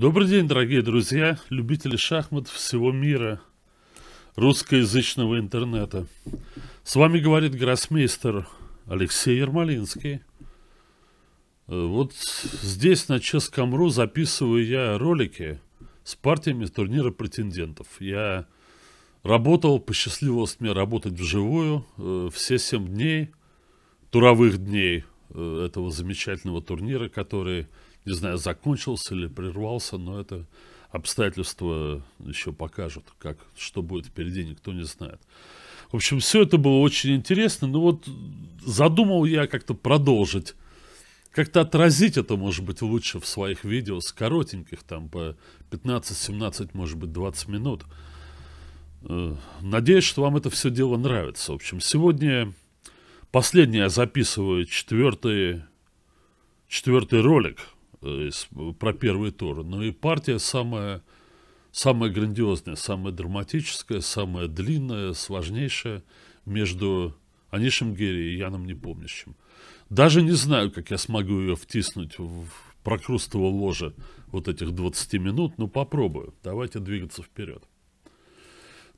Добрый день, дорогие друзья, любители шахмат всего мира, русскоязычного интернета. С вами говорит гроссмейстер Алексей Ермолинский. Вот здесь, на Ческом.ру, записываю я ролики с партиями турнира претендентов. Я работал, посчастливилось мне работать вживую э, все семь дней, туровых дней э, этого замечательного турнира, который не знаю, закончился или прервался, но это обстоятельства еще покажут, как, что будет впереди, никто не знает. В общем, все это было очень интересно, но вот задумал я как-то продолжить, как-то отразить это, может быть, лучше в своих видео, с коротеньких, там, по 15-17, может быть, 20 минут. Э, надеюсь, что вам это все дело нравится. В общем, сегодня последнее записываю четвертый, четвертый ролик – Э, про первый тур. Но ну и партия самая, самая грандиозная, самая драматическая, самая длинная, сложнейшая между Анишем Герри и Яном Непомнящим. Даже не знаю, как я смогу ее втиснуть в прокрустово ложе вот этих 20 минут, но попробую. Давайте двигаться вперед.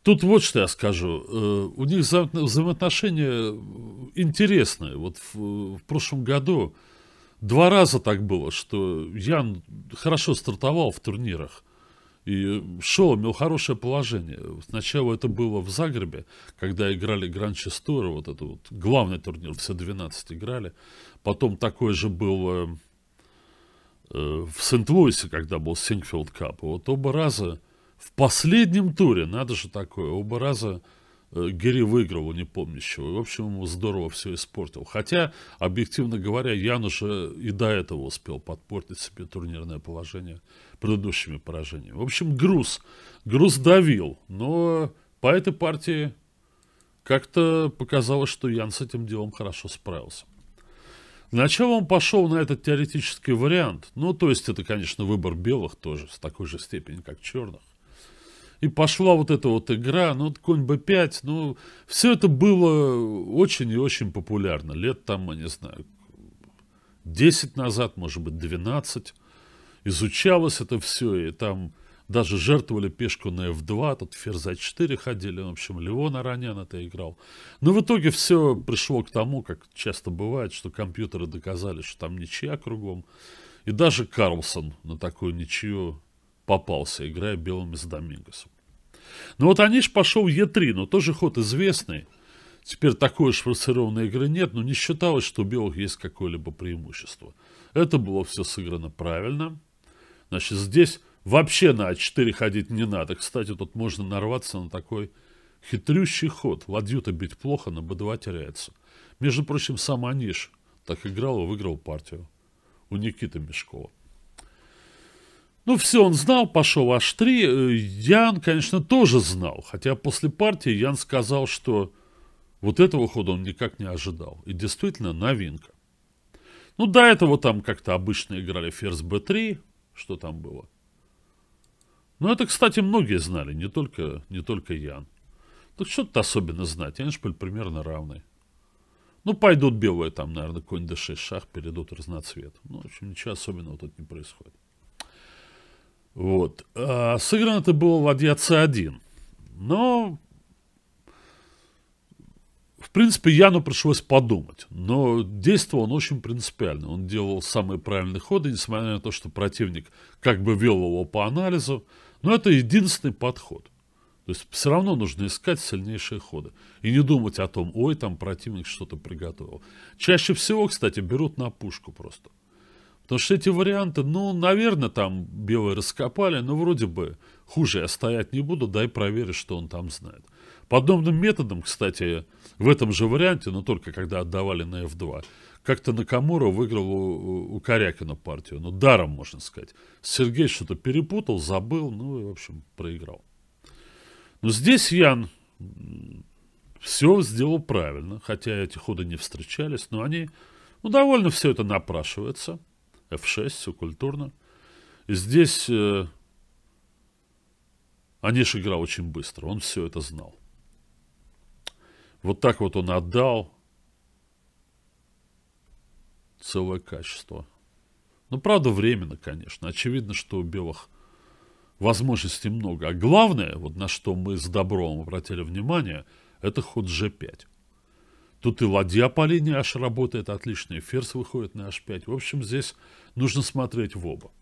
Тут вот что я скажу. Э, у них взаимоотношения интересные. Вот в, в прошлом году Два раза так было, что Ян хорошо стартовал в турнирах. И шоу имел хорошее положение. Сначала это было в Загребе, когда играли Гранд Честура, вот этот вот главный турнир, все 12 играли. Потом такое же было э, в Сент-Луисе, когда был Сингфилд Кап. вот оба раза в последнем туре, надо же такое, оба раза Э, Гири выиграл не непомнящего. чего. в общем, ему здорово все испортил. Хотя, объективно говоря, Ян уже и до этого успел подпортить себе турнирное положение предыдущими поражениями. В общем, груз. Груз давил. Но по этой партии как-то показалось, что Ян с этим делом хорошо справился. Сначала он пошел на этот теоретический вариант. Ну, то есть это, конечно, выбор белых тоже, с такой же степени, как черных и пошла вот эта вот игра, ну, конь b5, ну, все это было очень и очень популярно. Лет там, я не знаю, 10 назад, может быть, 12. Изучалось это все, и там даже жертвовали пешку на f2, тут ферзь a4 ходили, в общем, Леон Аронян это играл. Но в итоге все пришло к тому, как часто бывает, что компьютеры доказали, что там ничья кругом. И даже Карлсон на такую ничью попался, играя белыми с Домингосом. Ну вот они ж пошел Е3, но ну тоже ход известный. Теперь такой шварцированной игры нет, но не считалось, что у белых есть какое-либо преимущество. Это было все сыграно правильно. Значит, здесь вообще на А4 ходить не надо. Кстати, тут можно нарваться на такой хитрющий ход. Ладью-то бить плохо, на Б2 теряется. Между прочим, сам Аниш так играл и выиграл партию у Никиты Мешкова. Ну, все он знал, пошел аж три. Э, Ян, конечно, тоже знал. Хотя после партии Ян сказал, что вот этого хода он никак не ожидал. И действительно новинка. Ну, до этого там как-то обычно играли ферзь b3. Что там было? Ну, это, кстати, многие знали, не только, не только Ян. Так что-то особенно знать. Эйншпиль примерно равный. Ну, пойдут белые там, наверное, конь d6 шах, перейдут разноцвет. Ну, в общем, ничего особенного тут не происходит. Вот. А сыграно это было в 1-1. Но, в принципе, Яну пришлось подумать. Но действовал он очень принципиально. Он делал самые правильные ходы, несмотря на то, что противник как бы вел его по анализу. Но это единственный подход. То есть все равно нужно искать сильнейшие ходы. И не думать о том, ой, там противник что-то приготовил. Чаще всего, кстати, берут на пушку просто. Потому что эти варианты, ну, наверное, там белые раскопали, но вроде бы хуже я стоять не буду, дай проверю, что он там знает. Подобным методом, кстати, в этом же варианте, но только когда отдавали на F2, как-то Накамура выиграл у, у Корякина партию. Ну, даром, можно сказать. Сергей что-то перепутал, забыл, ну и, в общем, проиграл. Но здесь Ян все сделал правильно, хотя эти ходы не встречались, но они, ну, довольно все это напрашивается. F6, все культурно. Здесь э, Аниш играл очень быстро, он все это знал. Вот так вот он отдал целое качество. Ну, правда, временно, конечно. Очевидно, что у белых возможностей много. А главное, вот на что мы с добром обратили внимание, это ход G5. Тут и ладья по линии H работает отлично, ферзь выходит на H5. В общем, здесь нужно смотреть в оба.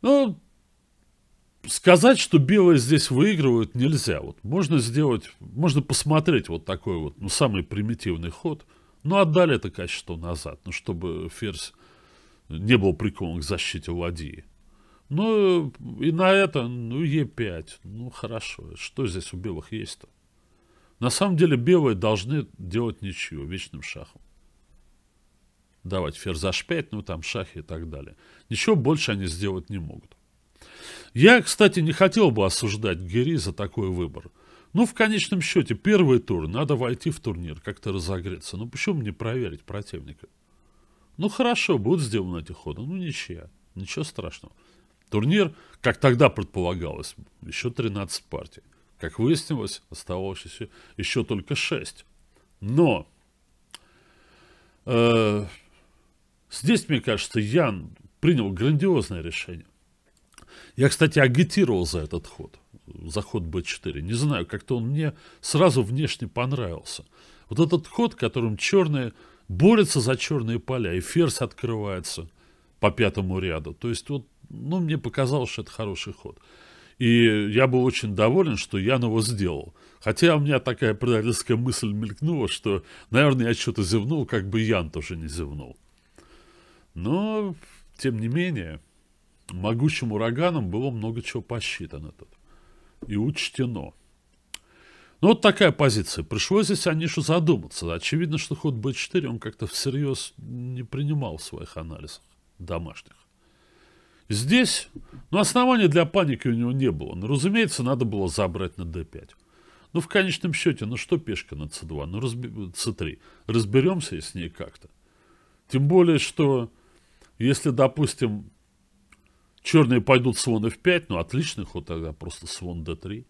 Ну, сказать, что белые здесь выигрывают, нельзя. Вот можно сделать, можно посмотреть вот такой вот, ну, самый примитивный ход. Ну, отдали это качество назад, ну, чтобы ферзь не был прикован к защите ладьи. Ну, и на это, ну, e 5 Ну, хорошо. Что здесь у белых есть-то? На самом деле белые должны делать ничью вечным шахом. Давать ферзь ферзаш 5, ну там шахи и так далее. Ничего больше они сделать не могут. Я, кстати, не хотел бы осуждать Гири за такой выбор. Ну, в конечном счете, первый тур, надо войти в турнир, как-то разогреться. Ну, почему не проверить противника? Ну, хорошо, будут сделаны эти ходы, ну, ничья, ничего страшного. Турнир, как тогда предполагалось, еще 13 партий. Как выяснилось, оставалось еще, только шесть. Но э, здесь, мне кажется, Ян принял грандиозное решение. Я, кстати, агитировал за этот ход, за ход b4. Не знаю, как-то он мне сразу внешне понравился. Вот этот ход, которым черные борются за черные поля, и ферзь открывается по пятому ряду. То есть вот, ну, мне показалось, что это хороший ход. И я был очень доволен, что Ян его сделал. Хотя у меня такая предательская мысль мелькнула, что, наверное, я что-то зевнул, как бы Ян тоже не зевнул. Но, тем не менее, могучим ураганом было много чего посчитано тут. И учтено. Ну, вот такая позиция. Пришлось здесь Анишу задуматься. Очевидно, что ход b4 он как-то всерьез не принимал в своих анализах домашних. Здесь, ну, основания для паники у него не было. Ну, разумеется, надо было забрать на d5. Ну, в конечном счете, ну что пешка на c2, ну, разби... c3. Разберемся с ней как-то. Тем более, что если, допустим, черные пойдут слон f5, ну, отличный ход тогда, просто слон d3.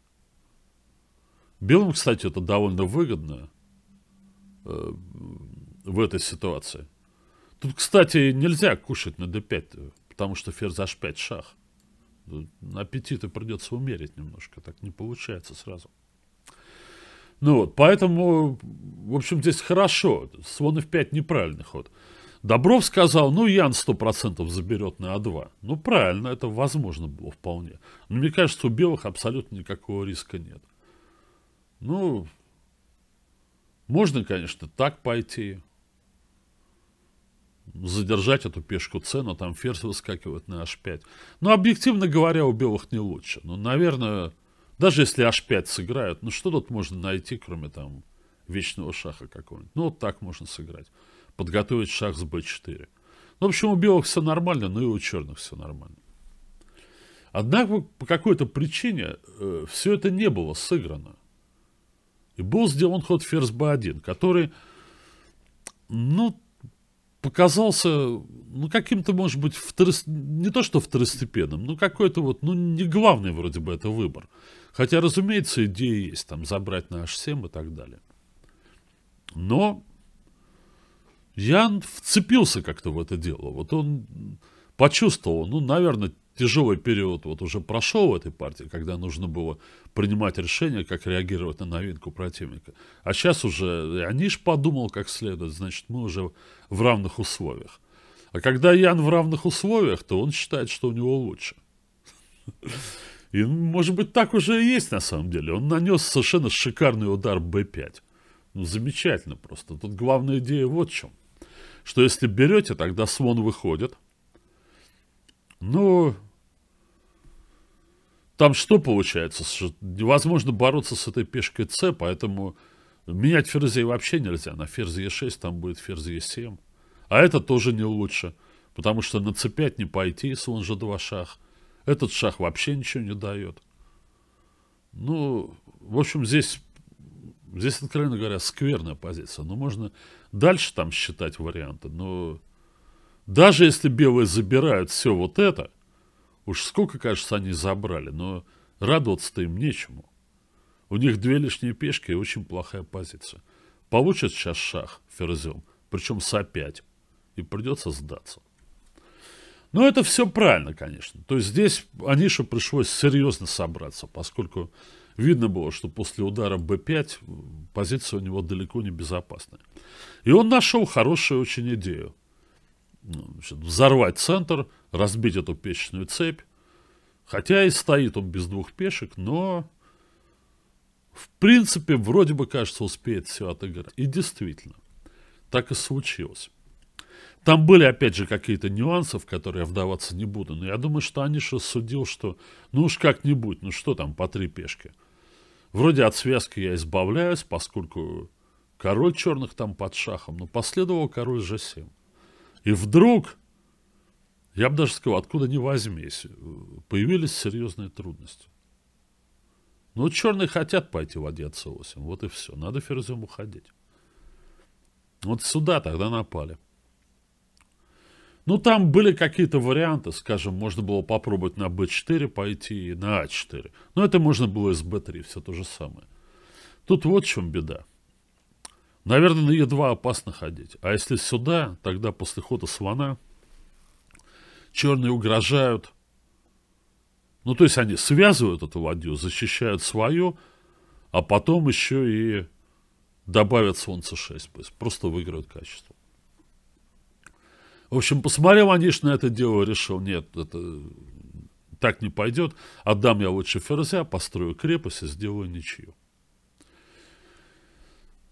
Белым, кстати, это довольно выгодно э, в этой ситуации. Тут, кстати, нельзя кушать на d5 потому что ферзь h5 шах. Аппетиты придется умерить немножко, так не получается сразу. Ну вот, поэтому, в общем, здесь хорошо. Слон f5 неправильный ход. Добров сказал, ну, Ян 100% заберет на А2. Ну, правильно, это возможно было вполне. Но мне кажется, у белых абсолютно никакого риска нет. Ну, можно, конечно, так пойти задержать эту пешку цену, там ферзь выскакивает на h5. Ну, объективно говоря, у белых не лучше. Ну, наверное, даже если h5 сыграют, ну, что тут можно найти, кроме там вечного шаха какого-нибудь? Ну, вот так можно сыграть. Подготовить шах с b4. Ну, в общем, у белых все нормально, но ну, и у черных все нормально. Однако, по какой-то причине, э, все это не было сыграно. И был сделан ход ферзь b1, который, ну, показался, ну, каким-то, может быть, второс... не то что второстепенным, но какой-то вот, ну, не главный вроде бы это выбор. Хотя, разумеется, идея есть, там, забрать на H7 и так далее. Но я вцепился как-то в это дело. Вот он почувствовал, ну, наверное, тяжелый период вот уже прошел в этой партии, когда нужно было принимать решение, как реагировать на новинку противника. А сейчас уже Яниш э, подумал как следует, значит, мы уже в равных условиях. А когда Ян в равных условиях, то он считает, что у него лучше. И, ну, может быть, так уже и есть на самом деле. Он нанес совершенно шикарный удар Б5. Ну, замечательно просто. Тут главная идея вот в чем. Что если берете, тогда слон выходит. Ну, там что получается? Невозможно бороться с этой пешкой С, поэтому менять ферзей вообще нельзя. На ферзь Е6 там будет ферзь Е7. А это тоже не лучше, потому что на c 5 не пойти, если он же два шах. Этот шах вообще ничего не дает. Ну, в общем, здесь, здесь откровенно говоря, скверная позиция. Но можно дальше там считать варианты, но даже если белые забирают все вот это, Уж сколько, кажется, они забрали, но радоваться-то им нечему. У них две лишние пешки и очень плохая позиция. Получит сейчас шах ферзем, причем с опять, и придется сдаться. Но это все правильно, конечно. То есть здесь Анишу пришлось серьезно собраться, поскольку видно было, что после удара b5 позиция у него далеко не безопасная. И он нашел хорошую очень идею значит, ну, взорвать центр, разбить эту пешечную цепь. Хотя и стоит он без двух пешек, но в принципе вроде бы кажется успеет все отыграть. И действительно, так и случилось. Там были, опять же, какие-то нюансы, в которые я вдаваться не буду. Но я думаю, что Аниша судил, что ну уж как-нибудь, ну что там, по три пешки. Вроде от связки я избавляюсь, поскольку король черных там под шахом, но последовал король же 7 и вдруг, я бы даже сказал, откуда ни возьмись, появились серьезные трудности. Ну, черные хотят пойти в Одессу 8, вот и все. Надо Ферзем уходить. Вот сюда тогда напали. Ну, там были какие-то варианты, скажем, можно было попробовать на b4 пойти и на a4. А Но это можно было и с b3, все то же самое. Тут вот в чем беда. Наверное, на Е2 опасно ходить. А если сюда, тогда после хода слона черные угрожают. Ну, то есть они связывают эту ладью, защищают свою, а потом еще и добавят солнце 6. Просто выиграют качество. В общем, посмотрел Аниш на это дело, решил, нет, это так не пойдет. Отдам я лучше ферзя, построю крепость и сделаю ничью.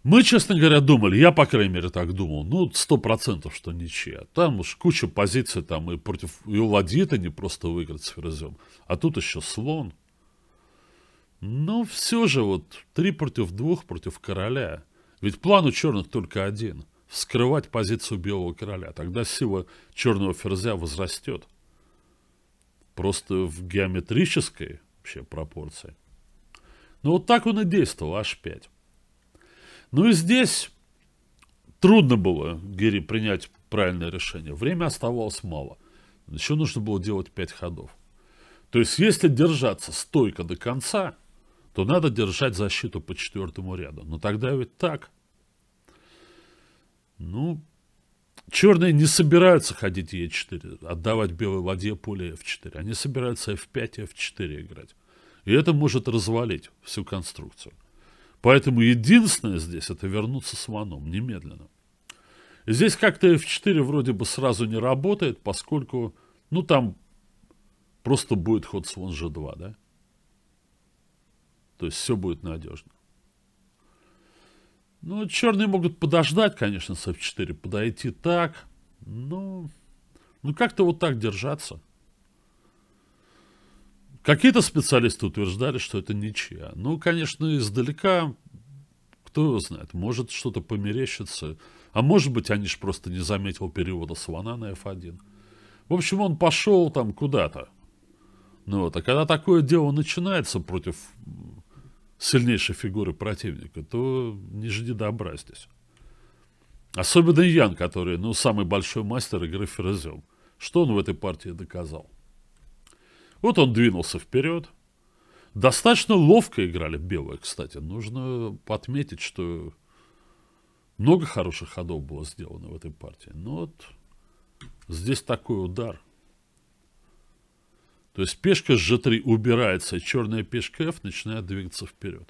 Мы, честно говоря, думали, я, по крайней мере, так думал, ну, сто процентов, что ничья. Там уж куча позиций, там и против и у Ладьи-то не просто выиграть с Ферзем, а тут еще слон. Но все же вот три против двух против короля. Ведь план у черных только один – вскрывать позицию белого короля. Тогда сила черного ферзя возрастет. Просто в геометрической вообще пропорции. Но вот так он и действовал, h5. Ну и здесь трудно было Гири принять правильное решение. Время оставалось мало. Еще нужно было делать 5 ходов. То есть, если держаться стойко до конца, то надо держать защиту по четвертому ряду. Но тогда ведь так. Ну, черные не собираются ходить Е4, отдавать белой ладье поле F4. Они собираются F5 и F4 играть. И это может развалить всю конструкцию. Поэтому единственное здесь это вернуться с ваном немедленно. здесь как-то F4 вроде бы сразу не работает, поскольку, ну там просто будет ход слон G2, да? То есть все будет надежно. Ну, черные могут подождать, конечно, с F4, подойти так, но... Ну, как-то вот так держаться. Какие-то специалисты утверждали, что это ничья. Ну, конечно, издалека, кто его знает, может что-то померещится. А может быть, они Аниш просто не заметил перевода с на F1. В общем, он пошел там куда-то. Ну вот, а когда такое дело начинается против сильнейшей фигуры противника, то не жди добра здесь. Особенно Ян, который, ну, самый большой мастер игры ферзем. Что он в этой партии доказал? Вот он двинулся вперед. Достаточно ловко играли белые, кстати. Нужно отметить, что много хороших ходов было сделано в этой партии. Но вот здесь такой удар. То есть пешка с g3 убирается, и черная пешка f начинает двигаться вперед.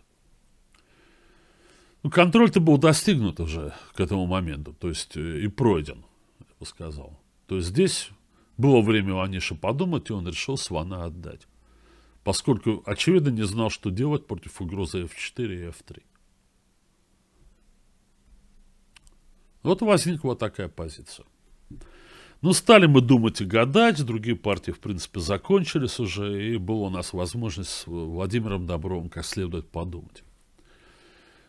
Ну, контроль-то был достигнут уже к этому моменту, то есть э, и пройден, я бы сказал. То есть здесь было время у Аниша подумать, и он решил Свана отдать, поскольку, очевидно, не знал, что делать против угрозы F4 и F3. Вот возникла такая позиция. Ну, стали мы думать и гадать, другие партии, в принципе, закончились уже, и была у нас возможность с Владимиром Добровым как следует подумать.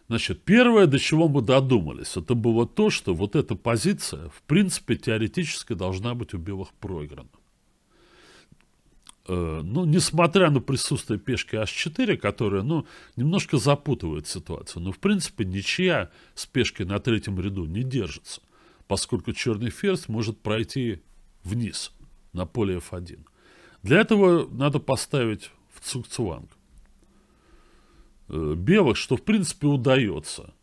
Значит, первое, до чего мы додумались, это было то, что вот эта позиция, в принципе, теоретически должна быть у белых проиграна. Э, ну, несмотря на присутствие пешки h4, которая, ну, немножко запутывает ситуацию, но, в принципе, ничья с пешкой на третьем ряду не держится, поскольку черный ферзь может пройти вниз на поле f1. Для этого надо поставить в цукцванг. Э, белых, что в принципе удается.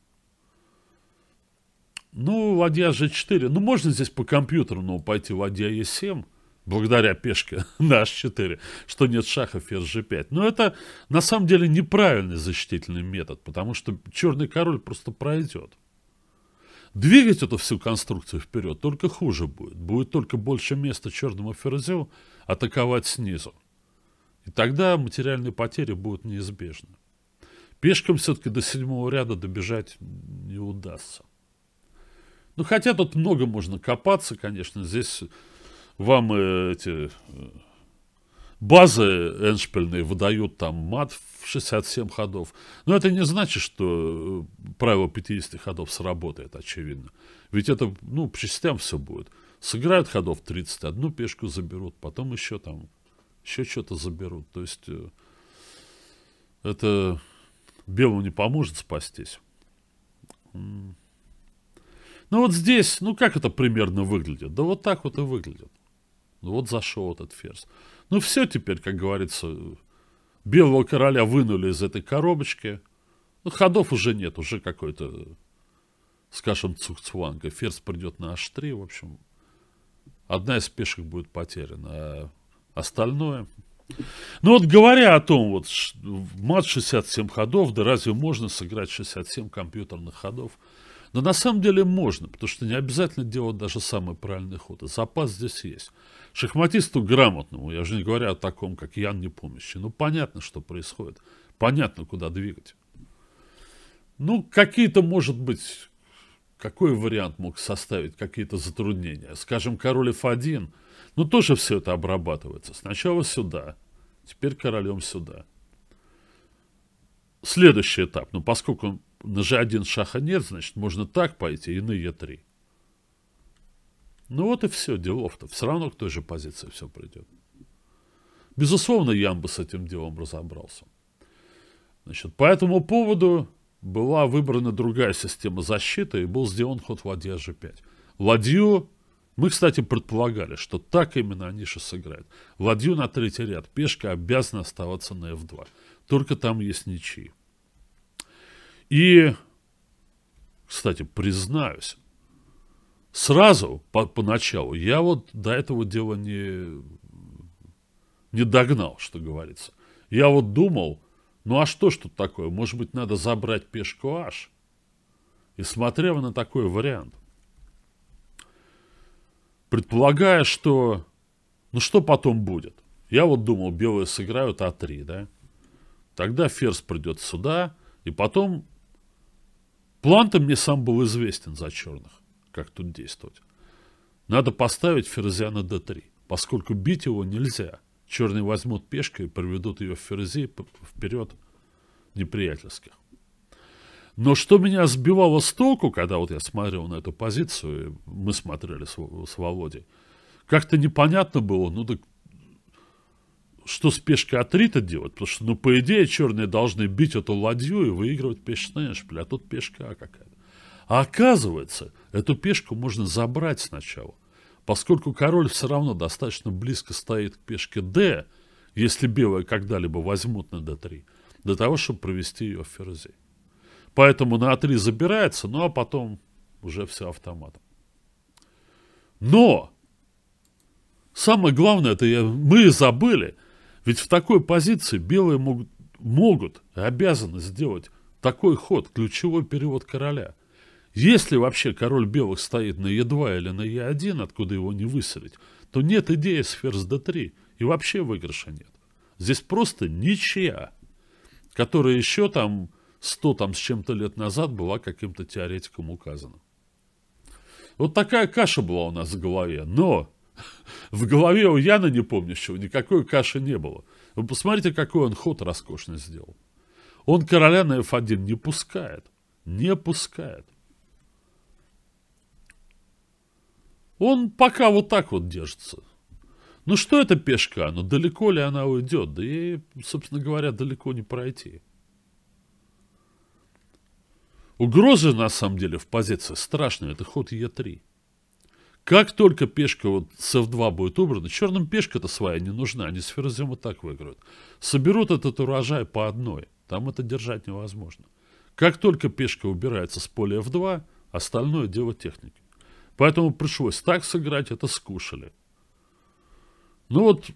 Ну, ладья g4. Ну, можно здесь по компьютеру, но пойти ладья e7, благодаря пешке на h4, что нет шаха ферзь g5. Но это на самом деле неправильный защитительный метод, потому что черный король просто пройдет. Двигать эту всю конструкцию вперед только хуже будет. Будет только больше места черному ферзю атаковать снизу. И тогда материальные потери будут неизбежны пешкам все-таки до седьмого ряда добежать не удастся. Ну, хотя тут много можно копаться, конечно. Здесь вам э, эти э, базы эншпильные выдают там мат в 67 ходов. Но это не значит, что э, правило 50 ходов сработает, очевидно. Ведь это, ну, по частям все будет. Сыграют ходов 30, одну пешку заберут, потом еще там, еще что-то заберут. То есть это Белому не поможет спастись. Ну вот здесь, ну как это примерно выглядит? Да вот так вот и выглядит. Ну вот зашел этот ферзь. Ну все теперь, как говорится, белого короля вынули из этой коробочки. Ну ходов уже нет, уже какой-то, скажем, цукцванга. Ферзь придет на h3, в общем. Одна из пешек будет потеряна, а остальное ну вот говоря о том, вот мат 67 ходов, да разве можно сыграть 67 компьютерных ходов? Но на самом деле можно, потому что не обязательно делать даже самый правильный ход. И а запас здесь есть. Шахматисту грамотному, я же не говорю о таком, как Ян Непомнящий, ну понятно, что происходит. Понятно, куда двигать. Ну, какие-то, может быть, какой вариант мог составить какие-то затруднения? Скажем, король F1 – ну, тоже все это обрабатывается. Сначала сюда, теперь королем сюда. Следующий этап. Ну, поскольку на g1 шаха нет, значит, можно так пойти и на e3. Ну вот и все, делов-то. Все равно к той же позиции все придет. Безусловно, Ямба с этим делом разобрался. Значит, по этому поводу была выбрана другая система защиты и был сделан ход ладья g5. Ладью мы, кстати, предполагали, что так именно Аниша сыграет. Ладью на третий ряд. Пешка обязана оставаться на f2. Только там есть ничьи. И, кстати, признаюсь, сразу, по поначалу, я вот до этого дела не, не догнал, что говорится. Я вот думал, ну а что ж тут такое? Может быть, надо забрать пешку h? И смотрел на такой вариант, предполагая, что... Ну что потом будет? Я вот думал, белые сыграют А3, да? Тогда ферзь придет сюда, и потом... План-то мне сам был известен за черных, как тут действовать. Надо поставить ферзя на d3, поскольку бить его нельзя. Черные возьмут пешкой и проведут ее в ферзи вперед неприятельских. Но что меня сбивало с толку, когда вот я смотрел на эту позицию, мы смотрели с, с Володей, как-то непонятно было, ну так что с пешкой от то делать, потому что, ну, по идее, черные должны бить эту ладью и выигрывать пешечный эшпиль, а тут пешка какая-то. А оказывается, эту пешку можно забрать сначала, поскольку король все равно достаточно близко стоит к пешке d, если белые когда-либо возьмут на d3, для того, чтобы провести ее в ферзей. Поэтому на А3 забирается, ну а потом уже все автоматом. Но самое главное, это я мы забыли, ведь в такой позиции белые могут, могут и обязаны сделать такой ход, ключевой перевод короля. Если вообще король белых стоит на Е2 или на Е1, откуда его не выселить, то нет идеи с ферзь d3 и вообще выигрыша нет. Здесь просто ничья, которая еще там 100 там с чем-то лет назад была каким-то теоретиком указана. Вот такая каша была у нас в голове. Но в голове у Яна не Непомнящего никакой каши не было. Вы посмотрите, какой он ход роскошный сделал. Он короля на F1 не пускает. Не пускает. Он пока вот так вот держится. Ну что это пешка? Ну далеко ли она уйдет? Да ей, собственно говоря, далеко не пройти. Угрозы, на самом деле, в позиции страшные. Это ход Е3. Как только пешка вот с F2 будет убрана, черным пешка-то своя не нужна. Они с ферзем вот так выиграют. Соберут этот урожай по одной. Там это держать невозможно. Как только пешка убирается с поля F2, остальное дело техники. Поэтому пришлось так сыграть, это скушали. Ну вот,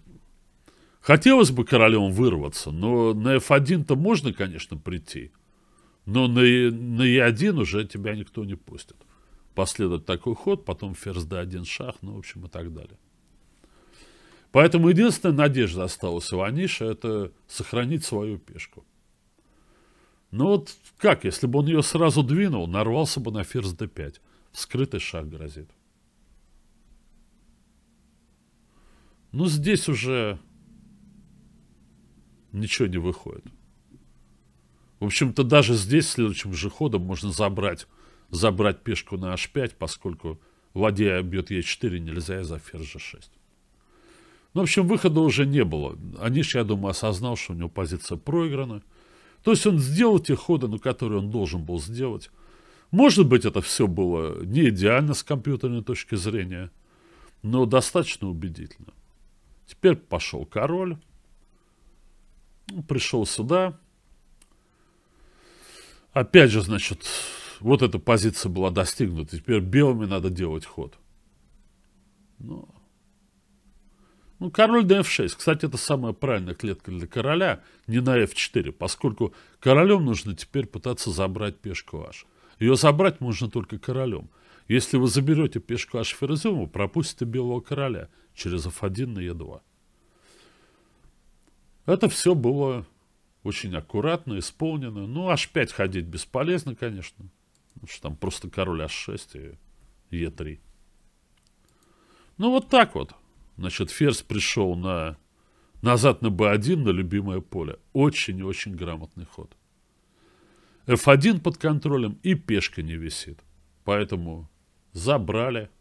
хотелось бы королем вырваться, но на F1-то можно, конечно, прийти. Но на, на Е1 уже тебя никто не пустит. Последует такой ход, потом ферзь d1 шах, ну, в общем, и так далее. Поэтому единственная надежда осталась у Иваниша, это сохранить свою пешку. Ну вот как, если бы он ее сразу двинул, нарвался бы на ферзь d5. Скрытый шаг грозит. Ну здесь уже ничего не выходит. В общем-то, даже здесь следующим же ходом можно забрать, забрать пешку на h5, поскольку ладья бьет e4, нельзя из-за ферзя 6. Ну, в общем, выхода уже не было. Аниш, я думаю, осознал, что у него позиция проиграна. То есть он сделал те ходы, ну, которые он должен был сделать. Может быть, это все было не идеально с компьютерной точки зрения, но достаточно убедительно. Теперь пошел король, ну, пришел сюда, Опять же, значит, вот эта позиция была достигнута. Теперь белыми надо делать ход. Но... Ну. ну, король на f6. Кстати, это самая правильная клетка для короля, не на f4, поскольку королем нужно теперь пытаться забрать пешку h. Ее забрать можно только королем. Если вы заберете пешку h ферзем, вы пропустите белого короля через f1 на e2. Это все было очень аккуратно, исполнено. Ну, h5 ходить бесполезно, конечно. Потому что там просто король h6 и e3. Ну, вот так вот. Значит, ферзь пришел на назад на b1, на любимое поле. Очень-очень грамотный ход. f1 под контролем и пешка не висит. Поэтому забрали.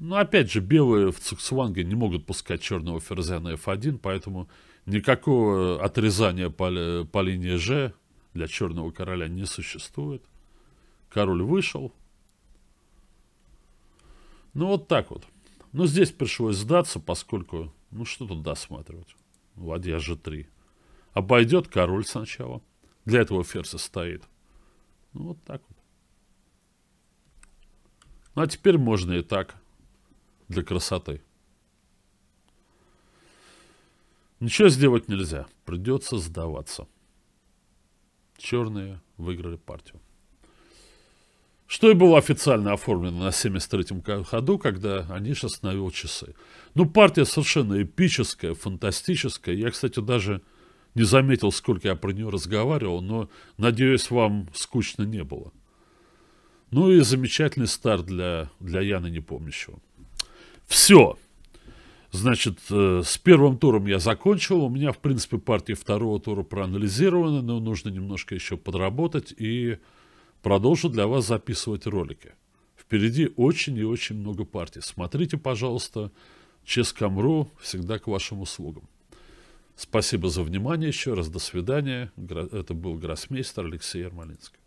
Но ну, опять же, белые в Цуксванге не могут пускать черного ферзя на f1, поэтому никакого отрезания по, по линии g для черного короля не существует. Король вышел. Ну вот так вот. Но здесь пришлось сдаться, поскольку... Ну что тут досматривать? Ладья g3. Обойдет король сначала. Для этого ферзь стоит. Ну вот так вот. Ну а теперь можно и так для красоты. Ничего сделать нельзя. Придется сдаваться. Черные выиграли партию. Что и было официально оформлено на 73-м ходу, когда Аниш остановил часы. Ну, партия совершенно эпическая, фантастическая. Я, кстати, даже не заметил, сколько я про нее разговаривал, но, надеюсь, вам скучно не было. Ну и замечательный старт для, для Яны Непомнящего. Все. Значит, э, с первым туром я закончил. У меня, в принципе, партии второго тура проанализированы, но нужно немножко еще подработать и продолжу для вас записывать ролики. Впереди очень и очень много партий. Смотрите, пожалуйста, Ческомру всегда к вашим услугам. Спасибо за внимание еще раз. До свидания. Это был гроссмейстер Алексей Ермолинский.